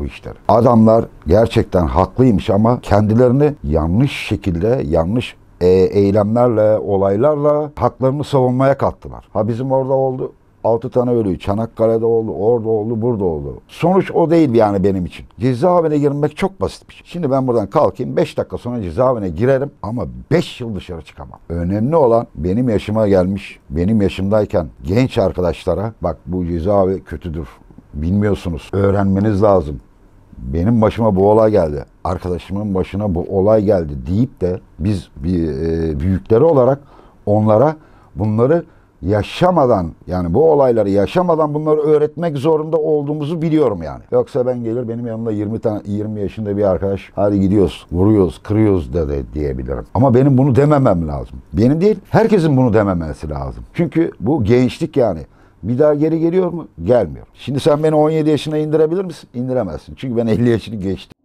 bu işleri. Adamlar gerçekten haklıymış ama kendilerini yanlış şekilde, yanlış e, eylemlerle, olaylarla haklarını savunmaya kalktılar. Ha bizim orada oldu, 6 tane ölü. Çanakkale'de oldu, orada oldu, burada oldu. Sonuç o değil yani benim için. Cezaevine girmek çok basit bir şey. Şimdi ben buradan kalkayım 5 dakika sonra cezaevine girerim ama 5 yıl dışarı çıkamam. Önemli olan benim yaşıma gelmiş, benim yaşımdayken genç arkadaşlara bak bu cezaevi kötüdür. Bilmiyorsunuz. Öğrenmeniz lazım benim başıma bu olay geldi, arkadaşımın başına bu olay geldi deyip de biz bir e, büyükleri olarak onlara bunları yaşamadan yani bu olayları yaşamadan bunları öğretmek zorunda olduğumuzu biliyorum yani. Yoksa ben gelir benim yanımda 20 tane 20 yaşında bir arkadaş hadi gidiyoruz vuruyoruz kırıyoruz dedi diyebilirim. Ama benim bunu dememem lazım. Benim değil herkesin bunu dememesi lazım. Çünkü bu gençlik yani. Bir daha geri geliyor mu? Gelmiyor. Şimdi sen beni 17 yaşına indirebilir misin? İndiremezsin. Çünkü ben 50 yaşını geçtim.